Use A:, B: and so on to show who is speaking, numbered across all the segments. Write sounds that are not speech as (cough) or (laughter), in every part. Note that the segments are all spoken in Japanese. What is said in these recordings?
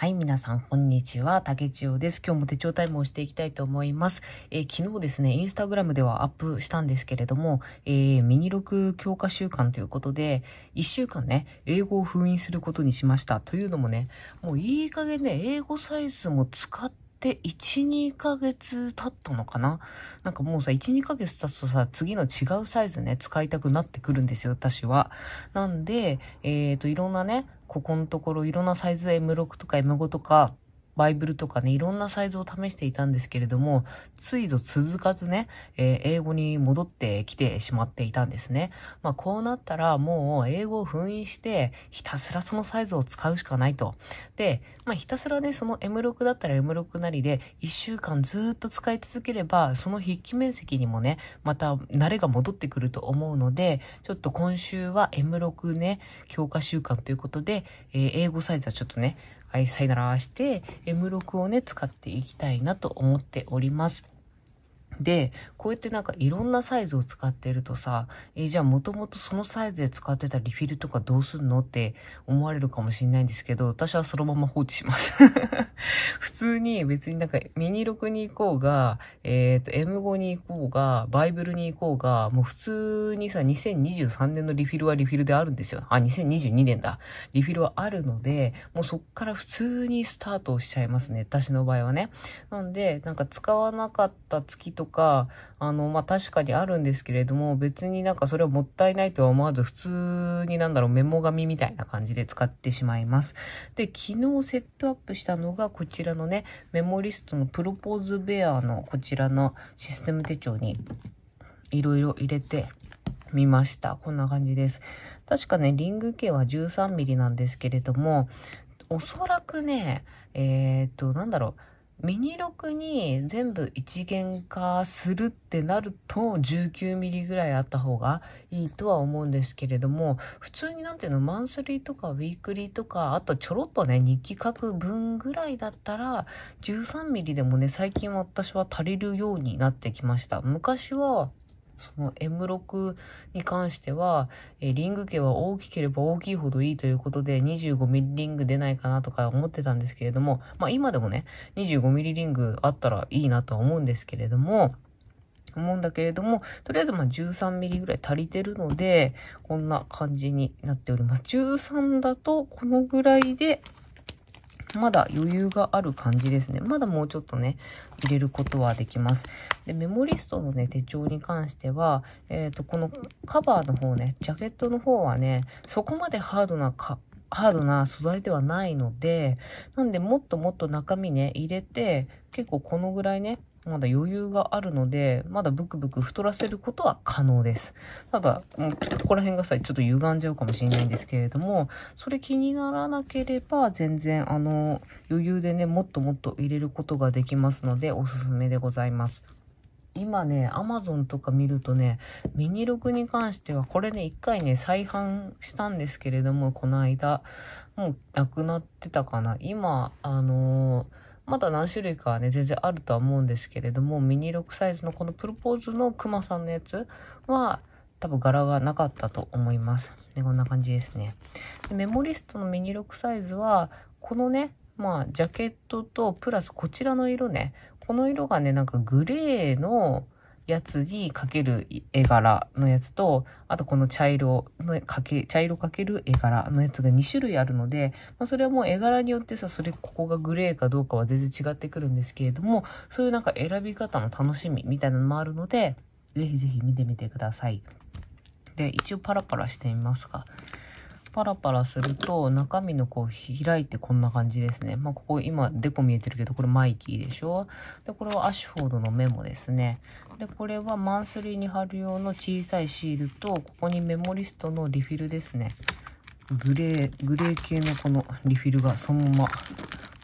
A: はい、皆さん、こんにちは。竹千代です。今日も手帳タイムをしていきたいと思います。えー、昨日ですね、インスタグラムではアップしたんですけれども、えー、ミニ録強化週間ということで、1週間ね、英語を封印することにしました。というのもね、もういい加減ね、英語サイズも使って、って1、2ヶ月経ったのかななんかもうさ、1、2ヶ月経つとさ、次の違うサイズね、使いたくなってくるんですよ、私は。なんで、えっ、ー、と、いろんなね、ここのところいろんなサイズ M6 とか M5 とか、バイブルとかね、いろんなサイズを試していたんですけれども、ついぞ続かずね、えー、英語に戻ってきてしまっていたんですね。まあ、こうなったらもう英語を封印して、ひたすらそのサイズを使うしかないと。で、まあ、ひたすらね、その M6 だったら M6 なりで、1週間ずっと使い続ければ、その筆記面積にもね、また慣れが戻ってくると思うので、ちょっと今週は M6 ね、強化週間ということで、えー、英語サイズはちょっとね、はい、さいならして、M6 をね、使っていきたいなと思っております。で、こうやってなんかいろんなサイズを使ってるとさ、えじゃあもともとそのサイズで使ってたリフィルとかどうすんのって思われるかもしれないんですけど、私はそのまま放置します (laughs) 普通に別になんかミニ6に行こうが、えっ、ー、と M5 に行こうが、バイブルに行こうが、もう普通にさ、2023年のリフィルはリフィルであるんですよ。あ、2022年だ。リフィルはあるので、もうそっから普通にスタートしちゃいますね。私の場合はね。なんで、なんか使わなかった月とかか、あの、まあ、確かにあるんですけれども、別になんかそれはもったいないとは思わず、普通になんだろう、メモ紙みたいな感じで使ってしまいます。で、昨日セットアップしたのが、こちらのね、メモリストのプロポーズベアのこちらのシステム手帳に、いろいろ入れてみました。こんな感じです。確かね、リング径は 13mm なんですけれども、おそらくね、えー、っと、なんだろう、ミニ6に全部一元化するってなると19ミリぐらいあった方がいいとは思うんですけれども普通になんていうのマンスリーとかウィークリーとかあとちょろっとね日記書く分ぐらいだったら13ミリでもね最近私は足りるようになってきました昔はその M6 に関しては、えリング径は大きければ大きいほどいいということで、25ミリリング出ないかなとか思ってたんですけれども、まあ今でもね、25ミリリングあったらいいなとは思うんですけれども、思うんだけれども、とりあえずまあ13ミリぐらい足りてるので、こんな感じになっております。13だとこのぐらいでまだ余裕がある感じですね。まだもうちょっとね、入れることはできます。で、メモリストのね、手帳に関しては、えっ、ー、と、このカバーの方ね、ジャケットの方はね、そこまでハードなか、ハードな素材ではないので、なんでもっともっと中身ね、入れて、結構このぐらいね、まだ余裕があるので、まだブクブク太らせることは可能です。ただ、もうここら辺がさ、ちょっと歪んじゃうかもしれないんですけれども、それ気にならなければ、全然、あの、余裕でね、もっともっと入れることができますので、おすすめでございます。今ね、アマゾンとか見るとね、ミニログに関しては、これね、一回ね、再販したんですけれども、この間、もうなくなってたかな。今、あのーまだ何種類かはね、全然あるとは思うんですけれども、ミニ6サイズのこのプロポーズのクマさんのやつは、多分柄がなかったと思います。ね、こんな感じですね。でメモリストのミニ6サイズは、このね、まあ、ジャケットと、プラスこちらの色ね、この色がね、なんかグレーの、やつにかける絵柄のやつと、あとこの茶色のかけ、茶色かける絵柄のやつが2種類あるので、まあ、それはもう絵柄によってさ、それここがグレーかどうかは全然違ってくるんですけれども、そういうなんか選び方の楽しみみたいなのもあるので、ぜひぜひ見てみてください。で、一応パラパラしてみますか。パラパラすると、中身のこう開いてこんな感じですね。まあ、ここ今、デコ見えてるけど、これマイキーでしょで、これはアッシュフォードのメモですね。で、これはマンスリーに貼る用の小さいシールと、ここにメモリストのリフィルですね。グレー、グレー系のこのリフィルがそのまま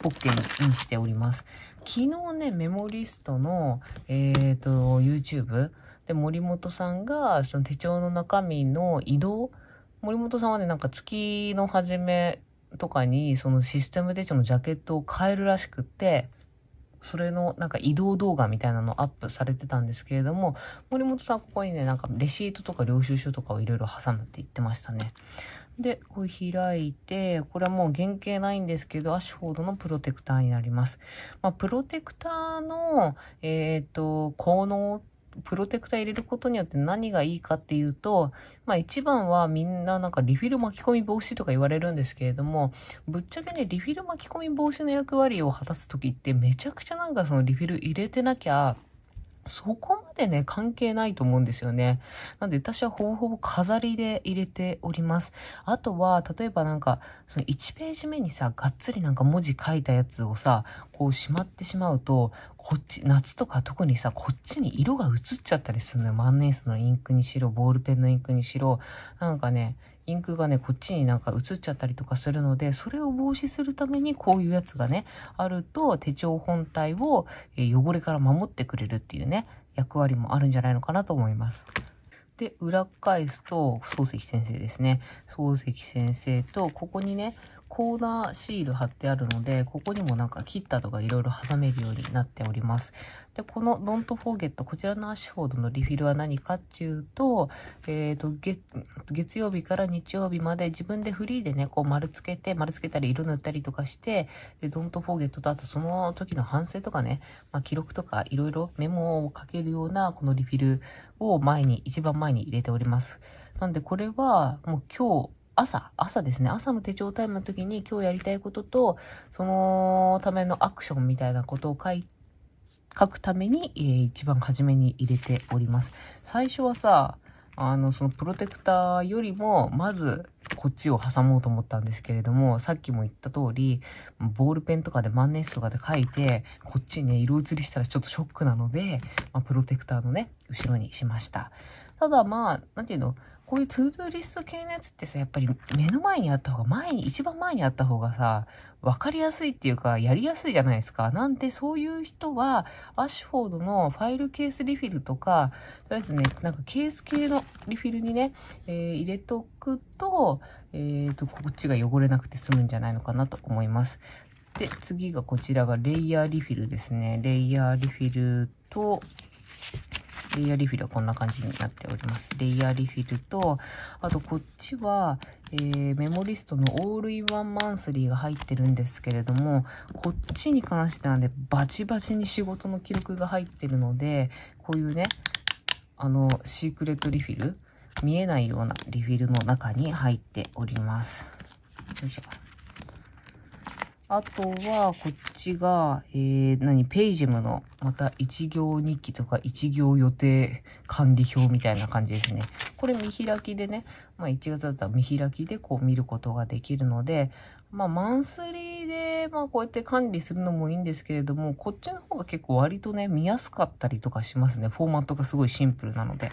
A: ポッケにインしております。昨日ね、メモリストの、えっ、ー、と、YouTube で森本さんがその手帳の中身の移動、森本さんはね、なんか月の初めとかに、そのシステム手帳のジャケットを変えるらしくって、それのなんか移動動画みたいなのをアップされてたんですけれども、森本さんここにね、なんかレシートとか領収書とかをいろいろ挟むって言ってましたね。で、こう開いて、これはもう原型ないんですけど、アッシュフォードのプロテクターになります。まあ、プロテクターの、えっ、ー、と、効能プロテクター入れることによって何がいいかっていうと、まあ一番はみんななんかリフィル巻き込み防止とか言われるんですけれども、ぶっちゃけね、リフィル巻き込み防止の役割を果たすときってめちゃくちゃなんかそのリフィル入れてなきゃ、そこまでね、関係ないと思うんですよね。なんで私はほぼほぼ飾りで入れております。あとは、例えばなんか、その1ページ目にさ、がっつりなんか文字書いたやつをさ、こうしまってしまうと、こっち、夏とか特にさ、こっちに色が移っちゃったりするのよ。万年筆のインクにしろ、ボールペンのインクにしろ、なんかね、インクがね、こっちになんか映っちゃったりとかするので、それを防止するためにこういうやつがね、あると手帳本体を汚れから守ってくれるっていうね、役割もあるんじゃないのかなと思います。で、裏返すと、漱石先生ですね。漱石先生と、ここにね、コーナーシール貼ってあるので、ここにもなんか切ったとかいろいろ挟めるようになっております。で、この Don't Forget、こちらのアッシュフォードのリフィルは何かっていうと、えっ、ー、と月、月曜日から日曜日まで自分でフリーでね、こう丸つけて、丸つけたり色塗ったりとかして、で、Don't Forget とあとその時の反省とかね、まあ、記録とかいろいろメモをかけるようなこのリフィルを前に、一番前に入れております。なんでこれはもう今日、朝、朝ですね。朝の手帳タイムの時に今日やりたいことと、そのためのアクションみたいなことを書い、書くために、えー、一番初めに入れております。最初はさ、あの、そのプロテクターよりも、まず、こっちを挟もうと思ったんですけれども、さっきも言った通り、ボールペンとかで万年筆とかで書いて、こっちにね、色移りしたらちょっとショックなので、まあ、プロテクターのね、後ろにしました。ただまあ、なんていうの、こういうトゥードゥーリスト系のやつってさ、やっぱり目の前にあった方が、前に、一番前にあった方がさ、わかりやすいっていうか、やりやすいじゃないですか。なんて、そういう人は、アッシュフォードのファイルケースリフィルとか、とりあえずね、なんかケース系のリフィルにね、えー、入れとくと、えっ、ー、と、こっちが汚れなくて済むんじゃないのかなと思います。で、次がこちらがレイヤーリフィルですね。レイヤーリフィルと、レイヤーリフィルはこんな感じになっております。レイヤーリフィルと、あとこっちは、えー、メモリストのオールインワンマンスリーが入ってるんですけれども、こっちに関してはね、バチバチに仕事の記録が入ってるので、こういうね、あの、シークレットリフィル、見えないようなリフィルの中に入っております。よいしょ。あとは、こっちが、えー、何、ペイジェムの、また1行日記とか1行予定管理表みたいな感じですね。これ見開きでね、まあ1月だったら見開きでこう見ることができるので、まあマンスリーで、まあこうやって管理するのもいいんですけれども、こっちの方が結構割とね、見やすかったりとかしますね。フォーマットがすごいシンプルなので。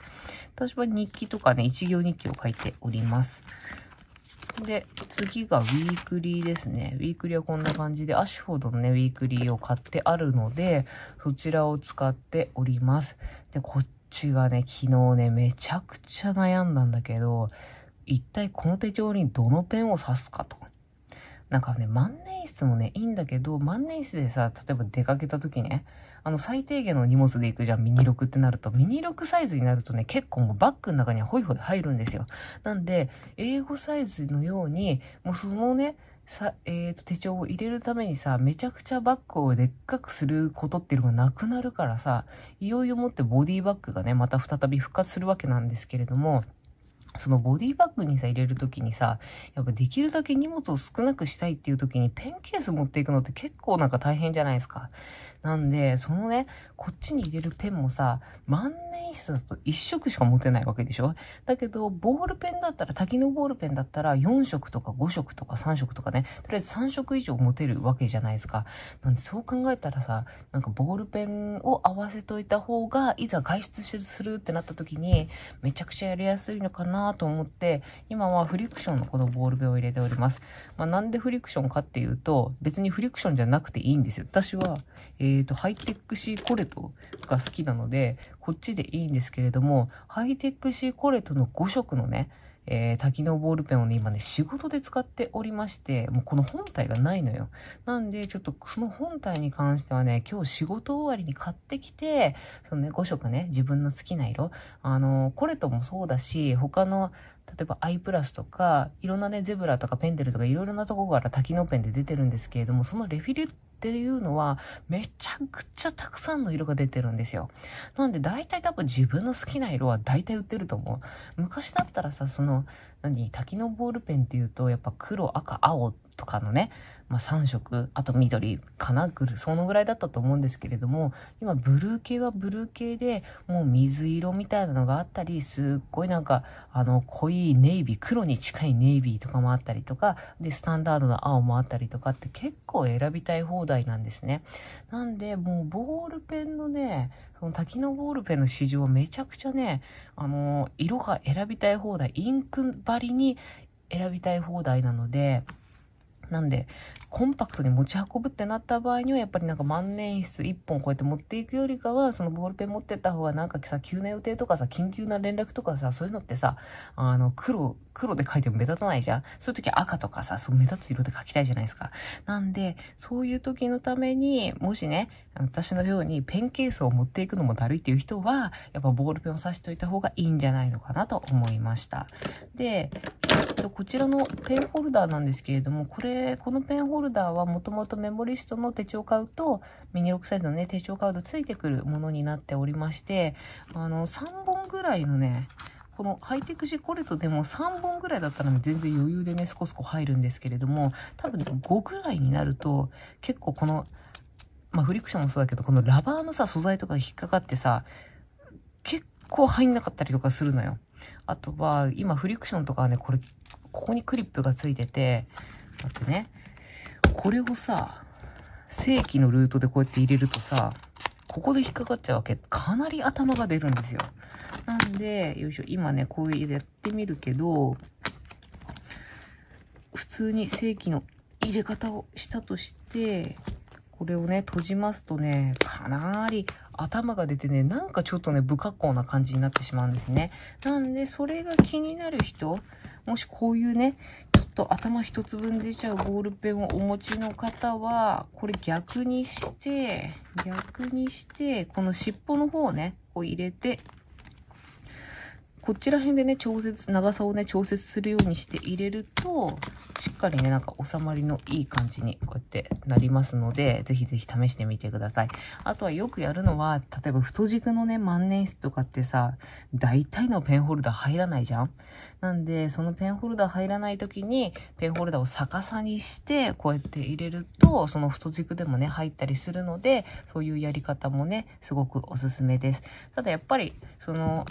A: 私は日記とかね、1行日記を書いております。で、次がウィークリーですね。ウィークリーはこんな感じで、アシュフォードのね、ウィークリーを買ってあるので、そちらを使っております。で、こっちがね、昨日ね、めちゃくちゃ悩んだんだけど、一体この手帳にどのペンを刺すかと。なんかね、万年筆もね、いいんだけど、万年筆でさ、例えば出かけた時ね、あの、最低限の荷物で行くじゃん、ミニ6ってなると、ミニ6サイズになるとね、結構もうバッグの中にはホイホイ入るんですよ。なんで、英語サイズのように、もうそのね、さ、えっ、ー、と、手帳を入れるためにさ、めちゃくちゃバッグをでっかくすることっていうのがなくなるからさ、いよいよもってボディバッグがね、また再び復活するわけなんですけれども、そのボディバッグにさ、入れるときにさ、やっぱできるだけ荷物を少なくしたいっていうときにペンケース持っていくのって結構なんか大変じゃないですか。なんで、そのね、こっちに入れるペンもさ、万年筆だと1色しか持てないわけでしょだけど、ボールペンだったら、滝のボールペンだったら4色とか5色とか3色とかね、とりあえず3色以上持てるわけじゃないですか。なんでそう考えたらさ、なんかボールペンを合わせといた方が、いざ外出するってなったときに、めちゃくちゃやりやすいのかななと思って、今はフリクションのこのボールペンを入れております。まあ、なんでフリクションかっていうと、別にフリクションじゃなくていいんですよ。私は、えっ、ー、と、ハイテックシーコレトが好きなので、こっちでいいんですけれども、ハイテックシーコレトの5色のね、えー、多機能ボールペンをね、今ね、仕事で使っておりまして、もうこの本体がないのよ。なんで、ちょっとその本体に関してはね、今日仕事終わりに買ってきて、そのね、5色ね、自分の好きな色、あのー、これともそうだし、他の例えばアイプラスとか、いろんなね、ゼブラとかペンテルとかいろいろなとこから多機能ペンで出てるんですけれども、そのレフィルっていうのは、めちゃくちゃたくさんの色が出てるんですよ。なんで大体多分自分の好きな色は大体売ってると思う。昔だったらさ、その、何、多機能ボールペンっていうと、やっぱ黒、赤、青とかのね、まあ、3色、あと緑かなぐる、そのぐらいだったと思うんですけれども、今ブルー系はブルー系で、もう水色みたいなのがあったり、すっごいなんか、あの、濃いネイビー、黒に近いネイビーとかもあったりとか、で、スタンダードな青もあったりとかって結構選びたい放題なんですね。なんで、もうボールペンのね、その滝のボールペンの市場めちゃくちゃね、あの、色が選びたい放題、インク張りに選びたい放題なので、なんで、コンパクトに持ち運ぶってなった場合には、やっぱりなんか万年筆1本こうやって持っていくよりかは、そのボールペン持ってった方がなんかさ、急な予定とかさ、緊急な連絡とかさ、そういうのってさ、あの、黒、黒で書いても目立たないじゃんそういう時赤とかさ、そう目立つ色で書きたいじゃないですか。なんで、そういう時のために、もしね、私のようにペンケースを持っていくのもだるいっていう人は、やっぱボールペンを刺しといた方がいいんじゃないのかなと思いました。で、こちらのペンホルダーなんですけれども、これ、このペンホルダーはもともとメモリストの手帳カードとミニ6サイズのね、手帳カードついてくるものになっておりまして、あの、3本ぐらいのね、このハイテクシコレトでも3本ぐらいだったら全然余裕でね、スコスコ入るんですけれども、多分、ね、5ぐらいになると、結構この、まあ、フリクションもそうだけど、このラバーのさ、素材とか引っかかってさ、結構入んなかったりとかするのよ。あとは、今フリクションとかはね、これここにクリップがついてて、待ってね。これをさ、正規のルートでこうやって入れるとさ、ここで引っかかっちゃうわけ。かなり頭が出るんですよ。なんで、よいしょ、今ね、こういうやってみるけど、普通に正規の入れ方をしたとして、これをね、閉じますとね、かなり頭が出てね、なんかちょっとね、不格好な感じになってしまうんですね。なんで、それが気になる人、もしこういうね、ちょっと頭一つ分出ちゃうボールペンをお持ちの方は、これ逆にして、逆にして、この尻尾の方をね、こう入れて、こちら辺でね、調節、長さをね、調節するようにして入れると、しっかりね、なんか収まりのいい感じに、こうやってなりますので、ぜひぜひ試してみてください。あとはよくやるのは、例えば太軸のね、万年筆とかってさ、大体のペンホルダー入らないじゃんなんで、そのペンホルダー入らない時に、ペンホルダーを逆さにして、こうやって入れると、その太軸でもね、入ったりするので、そういうやり方もね、すごくおすすめです。ただやっぱり、その、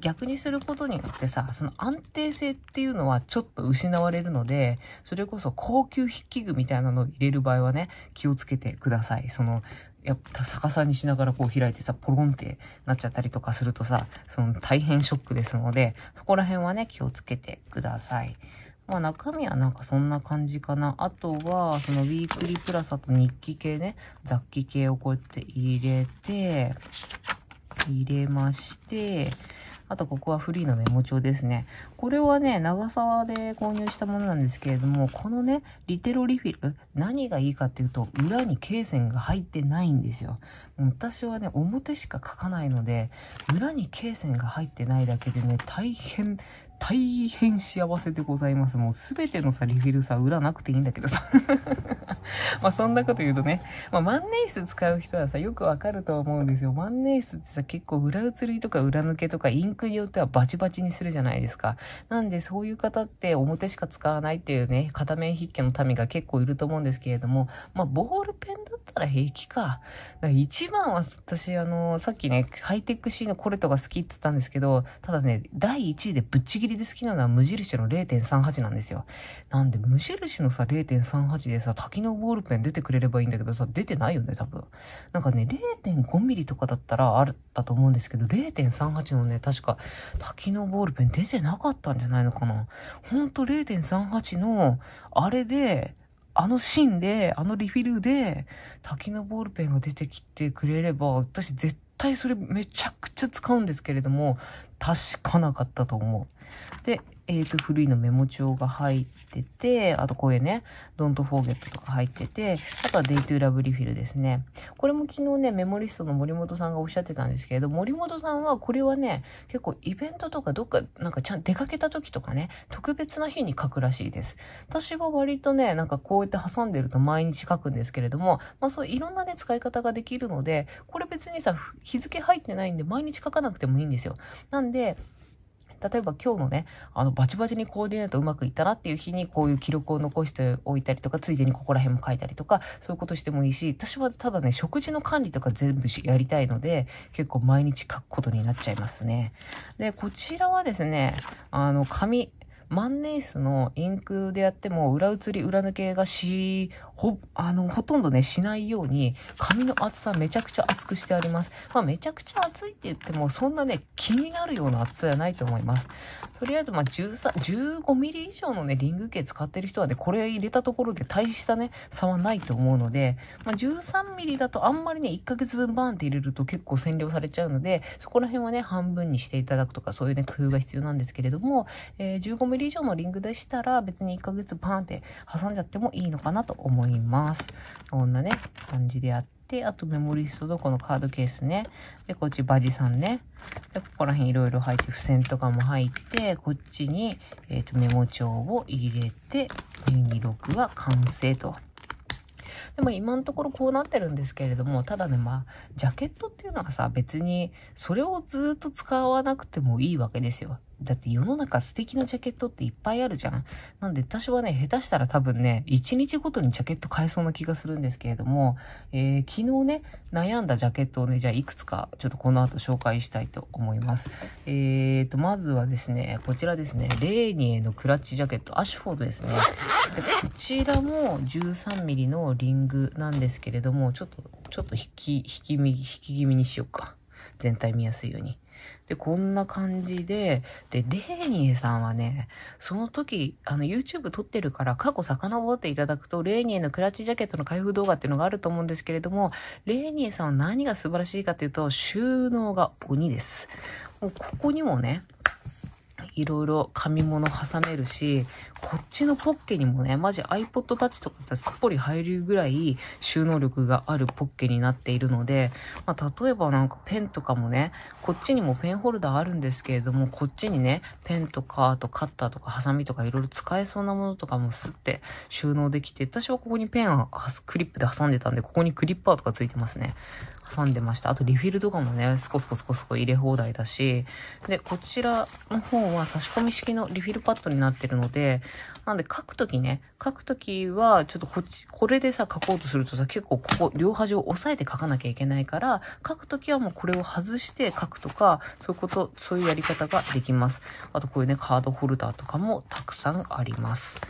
A: 逆にするることによってさ、その安定性っていうのはちょっと失われるので、それこそ高級筆記具みたいなのを入れる場合はね、気をつけてください。その、やっぱ逆さにしながらこう開いてさ、ポロンってなっちゃったりとかするとさ、その大変ショックですので、そこら辺はね、気をつけてください。まあ中身はなんかそんな感じかな。あとは、そのウィークリープラスと日記系ね、雑記系をこうやって入れて、入れまして、あとここはフリーのメモ帳ですね。これはね、長沢で購入したものなんですけれども、このね、リテロリフィル、何がいいかっていうと、裏に罫線が入ってないんですよ。もう私はね、表しか書かないので、裏に罫線が入ってないだけでね、大変大変幸せでございます。もうすべてのさ、リフィルさ、裏なくていいんだけどさ。(laughs) まあそんなこと言うとね、まあ万年筆使う人はさ、よくわかると思うんですよ。万年筆ってさ、結構裏写りとか裏抜けとかインクによってはバチバチにするじゃないですか。なんでそういう方って表しか使わないっていうね、片面筆記の民が結構いると思うんですけれども、まあボールペンだったら平気か。か一番は私、あの、さっきね、ハイテクシーのコレトが好きって言ったんですけど、ただね、第1位でぶっちぎりで好きなのは無印の0.38なんですよ。なんで、無印のさ、0.38でさ、多機能ボールペン出てくれればいいんだけどさ、出てないよね、多分。なんかね、0.5ミリとかだったらあっだと思うんですけど、0.38のね、確か多機能ボールペン出てなかったんじゃないのかな。ほんと0.38の、あれで、あのシーンで、あのリフィルで、滝のボールペンが出てきてくれれば、私絶対それめちゃくちゃ使うんですけれども、確かなかったと思う。で、えっ、ー、と、古いのメモ帳が入ってて、あとこれね、Don't Forget とか入ってて、あとは Day to Love Refill ですね。これも昨日ね、メモリストの森本さんがおっしゃってたんですけれど、森本さんはこれはね、結構イベントとかどっか、なんかちゃん、出かけた時とかね、特別な日に書くらしいです。私は割とね、なんかこうやって挟んでると毎日書くんですけれども、まあそういろんなね、使い方ができるので、これ別にさ、日付入ってないんで毎日書かなくてもいいんですよ。なんで、例えば今日のね、あの、バチバチにコーディネートうまくいったなっていう日にこういう記録を残しておいたりとか、ついでにここら辺も書いたりとか、そういうことしてもいいし、私はただね、食事の管理とか全部やりたいので、結構毎日書くことになっちゃいますね。で、こちらはですね、あの、紙、万年筆のインクでやっても裏写り裏抜けがしほ、あの、ほとんどね、しないように、髪の厚さめちゃくちゃ厚くしてあります。まあ、めちゃくちゃ厚いって言っても、そんなね、気になるような厚さじゃないと思います。とりあえず、まあ、13、15ミリ以上のね、リング系使ってる人はね、これ入れたところで大したね、差はないと思うので、まあ、13ミリだとあんまりね、1ヶ月分バーンって入れると結構占領されちゃうので、そこら辺はね、半分にしていただくとか、そういうね、工夫が必要なんですけれども、えー、15ミリ以上のリングでしたら、別に1ヶ月バーンって挟んじゃってもいいのかなと思います。思います。こんなね、感じでやって、あとメモリストとこのカードケースね。で、こっちバジさんね。で、ここら辺いろいろ入って、付箋とかも入って、こっちに、えー、と、メモ帳を入れて、2 2 6は完成と。でも今のところこうなってるんですけれども、ただね、まあ、ジャケットっていうのがさ、別に、それをずっと使わなくてもいいわけですよ。だって世の中素敵なジャケットっていっぱいあるじゃん。なんで私はね、下手したら多分ね、1日ごとにジャケット買えそうな気がするんですけれども、えー、昨日ね、悩んだジャケットをね、じゃあいくつかちょっとこの後紹介したいと思います。えーと、まずはですね、こちらですね、レーニエのクラッチジャケット、アシュフォードですね。でこちらも 13mm のリングなんですけれども、ちょっと、ちょっと引き、引き引き気味にしようか。全体見やすいように。で、こんな感じで、で、レーニエさんはね、その時、あの、YouTube 撮ってるから、過去遡っていただくと、レーニエのクラッチジャケットの開封動画っていうのがあると思うんですけれども、レーニエさんは何が素晴らしいかっていうと、収納が鬼です。もう、ここにもね、いろいろ紙物挟めるし、こっちのポッケにもね、マジ iPod Touch とかってすっぽり入るぐらい収納力があるポッケになっているので、まあ、例えばなんかペンとかもね、こっちにもペンホルダーあるんですけれども、こっちにね、ペンとか、あとカッターとかハサミとかいろいろ使えそうなものとかもすって収納できて、私はここにペンをクリップで挟んでたんで、ここにクリッパーとかついてますね。挟んでました。あとリフィルとかもね、スコスコスコスコ入れ放題だし、で、こちらの方は差し込み式のリフィルパッドになってるので、なんで書くときね、書くときは、ちょっとこっち、これでさ、書こうとするとさ、結構ここ、両端を押さえて書かなきゃいけないから、書くときはもうこれを外して書くとか、そういうこと、そういうやり方ができます。あとこういうね、カードホルダーとかもたくさんあります。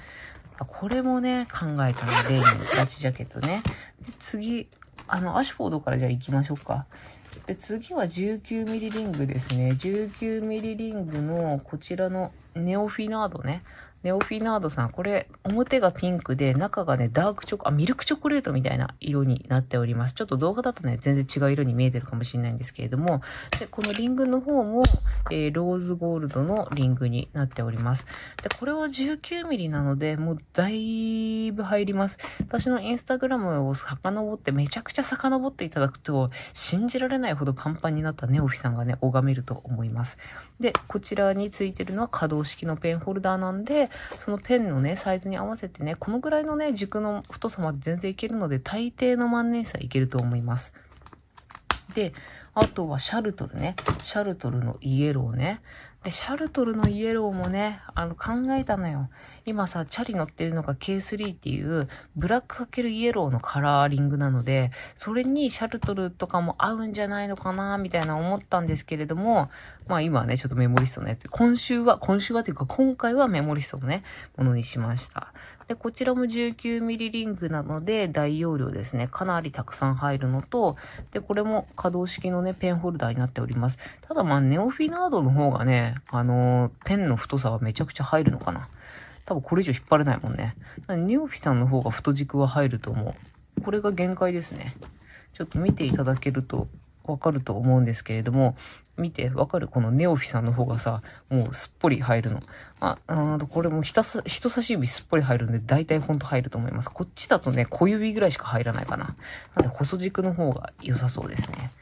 A: これもね、考えたので、レイのガチジャケットね。で、次、あの、アシュフォードからじゃあ行きましょうか。で、次は1 9ミリリングですね。1 9ミリリングのこちらのネオフィナードね。ネオフィナードさん、これ、表がピンクで、中がね、ダークチョコ、あ、ミルクチョコレートみたいな色になっております。ちょっと動画だとね、全然違う色に見えてるかもしれないんですけれども、で、このリングの方も、えー、ローズゴールドのリングになっております。で、これは19ミリなので、もうだいぶ入ります。私のインスタグラムを遡って、めちゃくちゃ遡っていただくと、信じられないほどパンパンになったネオフィさんがね、拝めると思います。で、こちらについてるのは可動式のペンホルダーなんで、そのペンのね、サイズに合わせてね、このぐらいのね、軸の太さまで全然いけるので、大抵の万年筆はいけると思います。で、あとはシャルトルね。シャルトルのイエローね。で、シャルトルのイエローもね、あの、考えたのよ。今さ、チャリ乗ってるのが K3 っていうブラック×イエローのカラーリングなので、それにシャルトルとかも合うんじゃないのかな、みたいな思ったんですけれども、まあ今はね、ちょっとメモリストのやつ、今週は、今週はというか今回はメモリストのね、ものにしました。で、こちらも 19mm リングなので大容量ですね。かなりたくさん入るのと、で、これも可動式のね、ペンホルダーになっております。ただまあ、ネオフィナードの方がね、あのー、ペンの太さはめちゃくちゃ入るのかな。多分これ以上引っ張れないもんね。ニオフィさんの方が太軸は入ると思う。これが限界ですね。ちょっと見ていただけるとわかると思うんですけれども、見て、わかるこのネオフィさんの方がさ、もうすっぽり入るの。あ、あこれもひた人差し指すっぽり入るんで、大体ほんと入ると思います。こっちだとね、小指ぐらいしか入らないかな。なんで細軸の方が良さそうですね。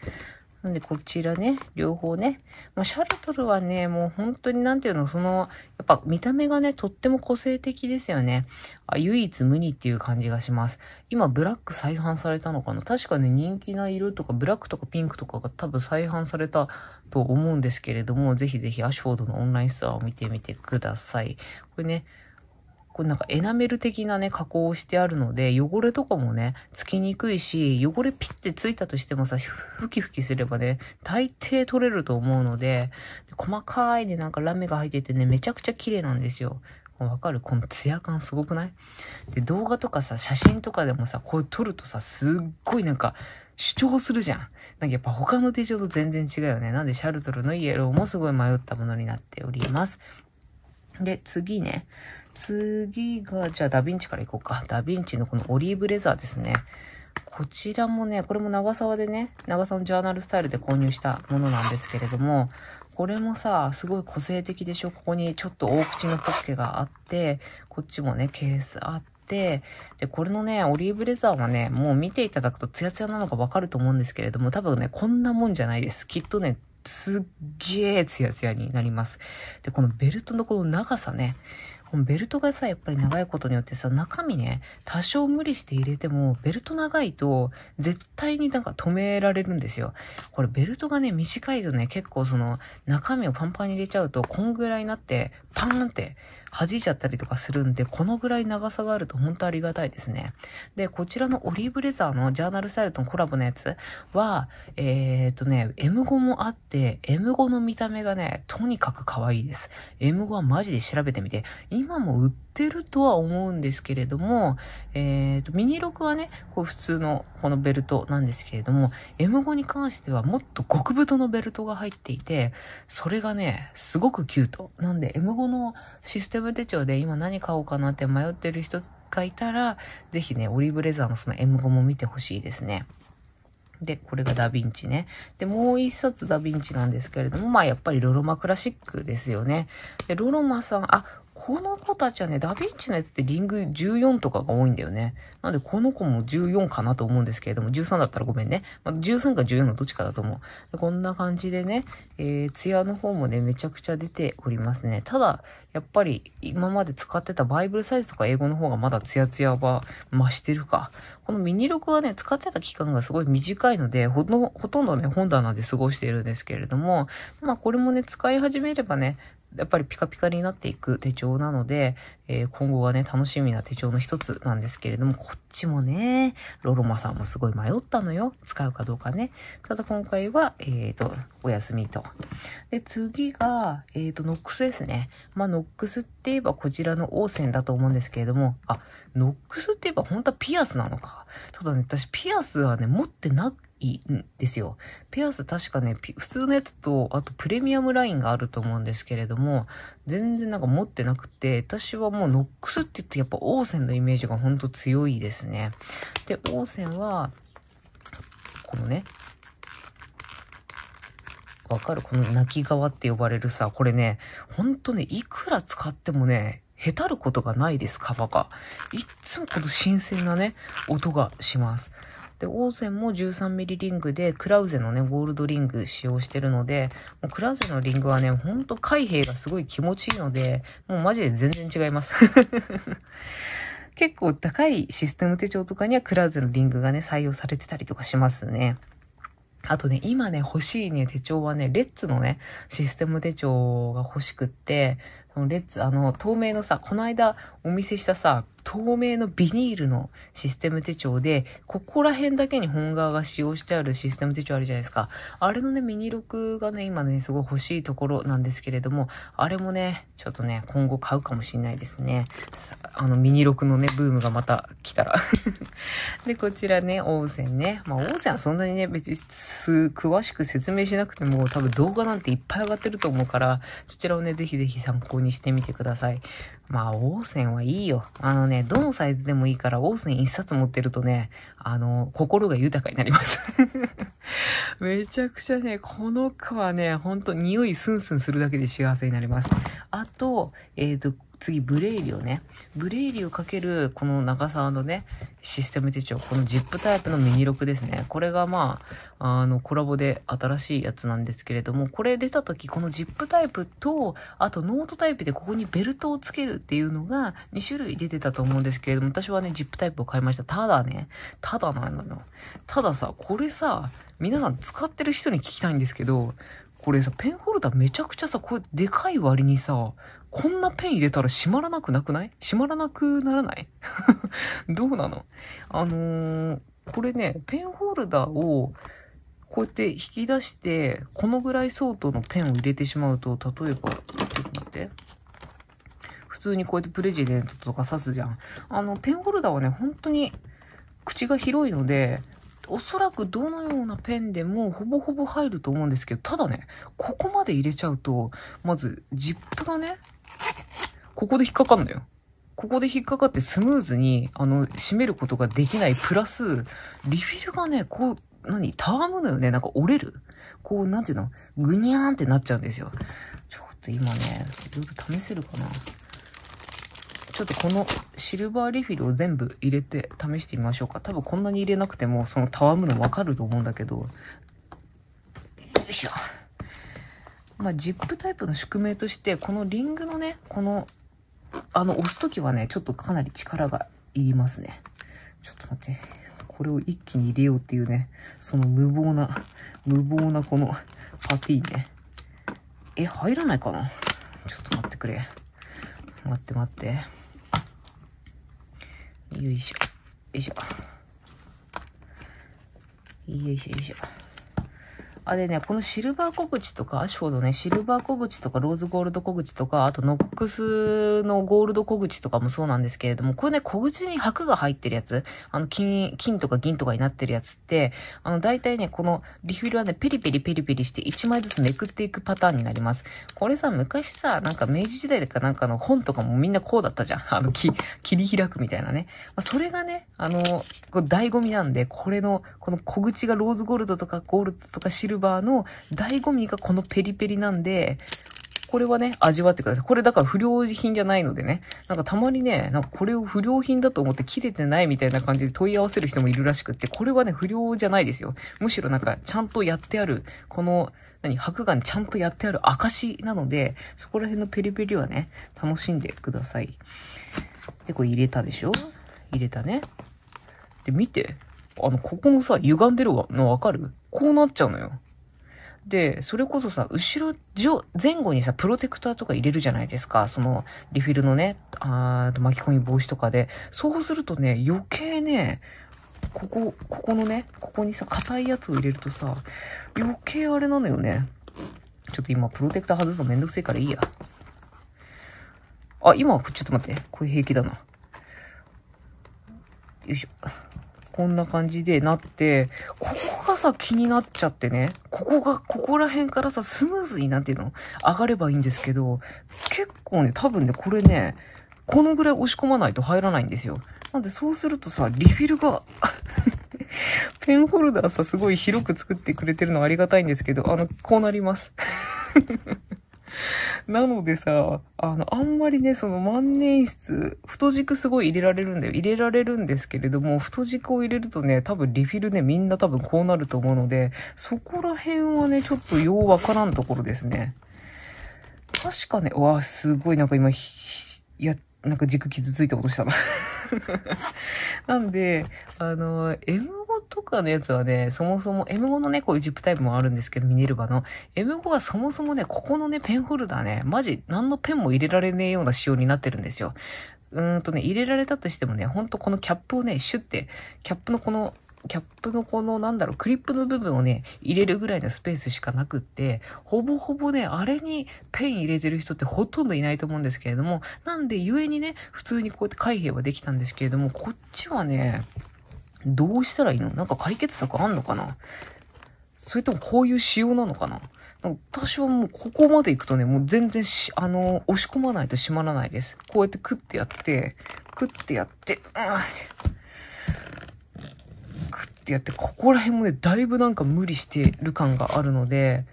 A: なんで、こちらね、両方ね。まあ、シャルトルはね、もう本当になんていうの、その、やっぱ見た目がね、とっても個性的ですよね。あ唯一無二っていう感じがします。今、ブラック再販されたのかな確かね、人気な色とか、ブラックとかピンクとかが多分再販されたと思うんですけれども、ぜひぜひアッシュフォードのオンラインストアを見てみてください。これね、これなんかエナメル的なね、加工をしてあるので、汚れとかもね、つきにくいし、汚れピッてついたとしてもさ、ふきふきすればね、大抵取れると思うので、細かいね、なんかラメが入っててね、めちゃくちゃ綺麗なんですよ。わかるこのツヤ感すごくないで、動画とかさ、写真とかでもさ、こう撮るとさ、すっごいなんか、主張するじゃん。なんかやっぱ他の手帳と全然違うよね。なんでシャルトルのイエローもすごい迷ったものになっております。で、次ね。次が、じゃあダヴィンチからいこうか。ダヴィンチのこのオリーブレザーですね。こちらもね、これも長沢でね、長沢のジャーナルスタイルで購入したものなんですけれども、これもさ、すごい個性的でしょここにちょっと大口のポッケがあって、こっちもね、ケースあって、で、これのね、オリーブレザーはね、もう見ていただくとツヤツヤなのがわかると思うんですけれども、多分ね、こんなもんじゃないです。きっとね、すっげーツヤツヤになります。で、このベルトのこの長さね、このベルトがさ、やっぱり長いことによってさ、中身ね、多少無理して入れても、ベルト長いと、絶対になんか止められるんですよ。これベルトがね、短いとね、結構その、中身をパンパンに入れちゃうと、こんぐらいになって、パーンって、弾いちゃったりとかするんで、このぐらい長さがあると本当ありがたいですね。で、こちらのオリーブレザーのジャーナルスタイルとのコラボのやつは、えー、っとね、M5 もあって、M5 の見た目がね、とにかく可愛いです。M5 はマジで調べてみて、今も売っってるとは思うんですけれども、えー、と、ミニ6はね、こう普通のこのベルトなんですけれども、M5 に関してはもっと極太のベルトが入っていて、それがね、すごくキュート。なんで M5 のシステム手帳で今何買おうかなって迷ってる人がいたら、ぜひね、オリーブレザーのその M5 も見てほしいですね。で、これがダヴィンチね。で、もう一冊ダヴィンチなんですけれども、まあやっぱりロロマクラシックですよね。で、ロロマさん、あ、この子たちはね、ダヴィンチのやつってリング14とかが多いんだよね。なんでこの子も14かなと思うんですけれども、13だったらごめんね。まあ、13か14のどっちかだと思う。こんな感じでね、えー、ツヤの方もね、めちゃくちゃ出ておりますね。ただ、やっぱり今まで使ってたバイブルサイズとか英語の方がまだツヤツヤは増してるか。このミニ録はね、使ってた期間がすごい短いので、ほとんどね、本棚で過ごしているんですけれども、まあこれもね、使い始めればね、やっぱりピカピカになっていく手帳なので、えー、今後がね、楽しみな手帳の一つなんですけれども、こっちもね、ロロマさんもすごい迷ったのよ。使うかどうかね。ただ今回は、えっ、ー、と、お休みと。で、次が、えっ、ー、と、ノックスですね。まあ、ノックスって言えばこちらの王線だと思うんですけれども、あ、ノックスって言えば本当はピアスなのか。ただね、私ピアスはね、持ってなくいんですよ。ピアス確かね、普通のやつと、あとプレミアムラインがあると思うんですけれども、全然なんか持ってなくて、私はもうノックスって言ってやっぱオーセンのイメージがほんと強いですね。で、オーセンは、このね、わかるこの泣き側って呼ばれるさ、これね、ほんとね、いくら使ってもね、へたることがないです、皮が。いっつもこの新鮮なね、音がします。で、オーセンも13ミリリングで、クラウゼのね、ゴールドリング使用してるので、もうクラウゼのリングはね、ほんと開閉がすごい気持ちいいので、もうマジで全然違います (laughs) 結構高いシステム手帳とかにはクラウゼのリングがね、採用されてたりとかしますね。あとね、今ね、欲しいね、手帳はね、レッツのね、システム手帳が欲しくって、そのレッツ、あの、透明のさ、この間お見せしたさ、透明のビニールのシステム手帳で、ここら辺だけに本側が使用してあるシステム手帳あるじゃないですか。あれのね、ミニ録がね、今ね、すごい欲しいところなんですけれども、あれもね、ちょっとね、今後買うかもしんないですね。あの、ミニ録のね、ブームがまた来たら (laughs) で、こちらね、温泉ね。まあ、温泉はそんなにね、別に詳しく説明しなくても、多分動画なんていっぱい上がってると思うから、そちらをね、ぜひぜひ参考にしてみてください。まあ、オーセンはいいよ。あのね、どのサイズでもいいから、オーセン一冊持ってるとね、あの、心が豊かになります (laughs) めちゃくちゃね、この子はね、ほんと匂いスンスンするだけで幸せになります。あと、えっ、ー、と、次、ブレイリをね、ブレイリをかける、この長沢のね、システム手帳、このジップタイプのミニ6ですね。これがまあ、あの、コラボで新しいやつなんですけれども、これ出た時、このジップタイプと、あとノートタイプでここにベルトをつけるっていうのが2種類出てたと思うんですけれども、私はね、ジップタイプを買いました。ただね、ただなのよ。たださ、これさ、皆さん使ってる人に聞きたいんですけど、これさ、ペンホルダーめちゃくちゃさ、これでかい割にさ、こんなペン入れたら閉まらなくなくない閉まらなくならない (laughs) どうなのあのー、これね、ペンホルダーをこうやって引き出して、このぐらい相当のペンを入れてしまうと、例えば、ちょっと待って。普通にこうやってプレジデントとか刺すじゃん。あの、ペンホルダーはね、本当に口が広いので、おそらくどのようなペンでもほぼほぼ入ると思うんですけど、ただね、ここまで入れちゃうと、まずジップがね、ここで引っかかんのよ。ここで引っかかってスムーズに、あの、締めることができない。プラス、リフィルがね、こう、何たわむのよね。なんか折れる。こう、なんていうのぐにゃーんってなっちゃうんですよ。ちょっと今ね、いろいろ試せるかな。ちょっとこのシルバーリフィルを全部入れて試してみましょうか。多分こんなに入れなくても、そのたわむのわかると思うんだけど。よいしょ。まあ、ジップタイプの宿命としてこのリングのねこのあの押す時はねちょっとかなり力がいりますねちょっと待ってこれを一気に入れようっていうねその無謀な無謀なこのパティーねえ入らないかなちょっと待ってくれ待って待ってよいしょよいしょよいしょよいしょあれね、このシルバー小口とか、アシうフォードね、シルバー小口とか、ローズゴールド小口とか、あとノックスのゴールド小口とかもそうなんですけれども、これね、小口に白が入ってるやつ、あの、金、金とか銀とかになってるやつって、あの、大体ね、このリフィルはね、ペリペリペリペリして1枚ずつめくっていくパターンになります。これさ、昔さ、なんか明治時代かなんかの本とかもみんなこうだったじゃん。(laughs) あの、き、切り開くみたいなね。まあ、それがね、あの、醍醐味なんで、これの、この小口がローズゴールドとかゴールドとかシルルバーの醍醐味がこのペリペリなんで、これはね、味わってください。これだから不良品じゃないのでね。なんかたまにね、なんかこれを不良品だと思って切れてないみたいな感じで問い合わせる人もいるらしくって、これはね、不良じゃないですよ。むしろなんかちゃんとやってある、この、何、白眼ちゃんとやってある証なので、そこら辺のペリペリはね、楽しんでください。で、これ入れたでしょ入れたね。で、見て。あの、ここのさ、歪んでるのわかるこうなっちゃうのよ。で、それこそさ、後ろ、前後にさ、プロテクターとか入れるじゃないですか。その、リフィルのね、あと巻き込み防止とかで。そうするとね、余計ね、ここ、ここのね、ここにさ、硬いやつを入れるとさ、余計あれなのよね。ちょっと今、プロテクター外すのめんどくせえからいいや。あ、今、ちょっと待って。これ平気だな。よいしょ。こんな感じでなって、ここさ、気になっちゃってね、ここが、ここら辺からさ、スムーズになんていうの上がればいいんですけど、結構ね、多分ね、これね、このぐらい押し込まないと入らないんですよ。なんでそうするとさ、リフィルが (laughs) ペンホルダーさ、すごい広く作ってくれてるのありがたいんですけど、あの、こうなります。(laughs) なのでさ、あの、あんまりね、その万年筆、太軸すごい入れられるんだよ。入れられるんですけれども、太軸を入れるとね、多分リフィルね、みんな多分こうなると思うので、そこら辺はね、ちょっとようわからんところですね。確かね、わあ、すごいなんか今、いや、なんか軸傷ついたとしたな (laughs) なんで、あの、M とかのやつはね、そもそも M5 のね、こういうジップタイプもあるんですけど、ミネルヴァの。M5 はそもそもね、ここのね、ペンホルダーね、マジ何のペンも入れられねえような仕様になってるんですよ。うーんとね、入れられたとしてもね、ほんとこのキャップをね、シュッて、キャップのこのキャップのこのなんだろう、クリップの部分をね、入れるぐらいのスペースしかなくって、ほぼほぼね、あれにペン入れてる人ってほとんどいないと思うんですけれども、なんで、故にね、普通にこうやって開閉はできたんですけれども、こっちはね、どうしたらいいのなんか解決策あんのかなそれともこういう仕様なのかな私はもうここまで行くとね、もう全然し、あの、押し込まないと閉まらないです。こうやって食ってやって、食ってやって、うん、食ってやって、ここら辺もね、だいぶなんか無理してる感があるので、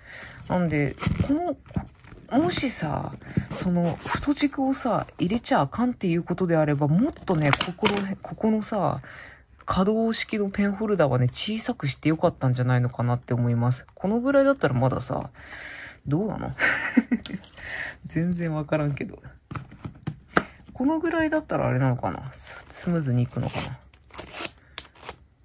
A: なんで、この、もしさ、その、太軸をさ、入れちゃあかんっていうことであれば、もっとね、ここの、ここのさ、可動式のペンホルダーはね、小さくしてよかったんじゃないのかなって思います。このぐらいだったらまださ、どうなの (laughs) 全然わからんけど。このぐらいだったらあれなのかなスムーズにいくのかな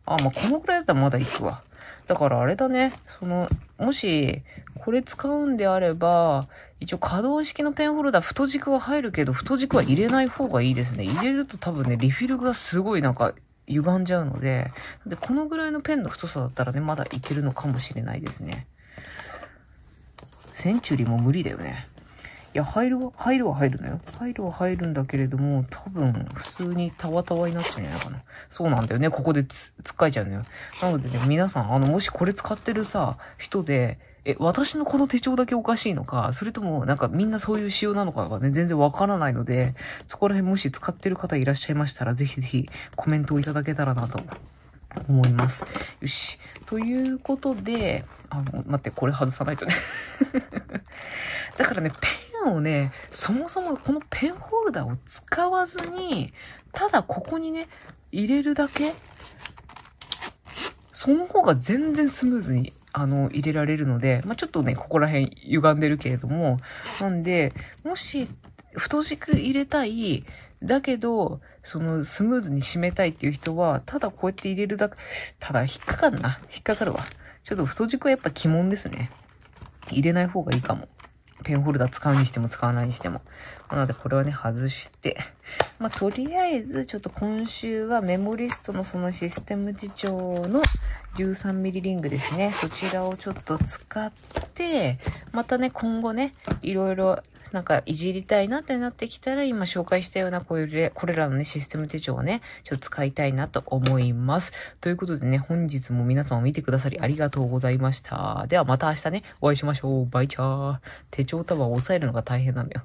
A: あ、まあ、このぐらいだったらまだいくわ。だからあれだね、その、もし、これ使うんであれば、一応可動式のペンホルダー、太軸は入るけど、太軸は入れない方がいいですね。入れると多分ね、リフィルがすごいなんか、歪んじゃうので、でこのぐらいのペンの太さだったらね、まだいけるのかもしれないですね。センチュリーも無理だよね。いや、入るは、入るは入るのよ。入るは入るんだけれども、多分、普通にたわたわになっちゃうんじゃないかな。そうなんだよね。ここでつ、つっかえちゃうのよ。なのでね、皆さん、あの、もしこれ使ってるさ、人で、え、私のこの手帳だけおかしいのか、それともなんかみんなそういう仕様なのかがね、全然わからないので、そこら辺もし使ってる方いらっしゃいましたら、ぜひぜひコメントをいただけたらなと思います。よし。ということで、あの、待って、これ外さないとね (laughs) だからね、ペンをね、そもそもこのペンホルダーを使わずに、ただここにね、入れるだけその方が全然スムーズにあの、入れられるので、まあ、ちょっとね、ここら辺歪んでるけれども、なんで、もし、太軸入れたい、だけど、その、スムーズに締めたいっていう人は、ただこうやって入れるだけ、ただ引っかかるな。引っかかるわ。ちょっと太軸はやっぱ鬼門ですね。入れない方がいいかも。ペンホルダー使うにしても使わないにしても。なので、これはね、外して。まあ、とりあえず、ちょっと今週はメモリストのそのシステム事情の 13mm リングですね。そちらをちょっと使って、またね、今後ね、いろいろなんかいじりたいなってなってきたら、今紹介したようなこういうこれらのね、システム手帳をね、ちょっと使いたいなと思います。ということでね、本日も皆様見てくださりありがとうございました。ではまた明日ね、お会いしましょう。バイチャー。手帳タワーを抑えるのが大変なんだよ。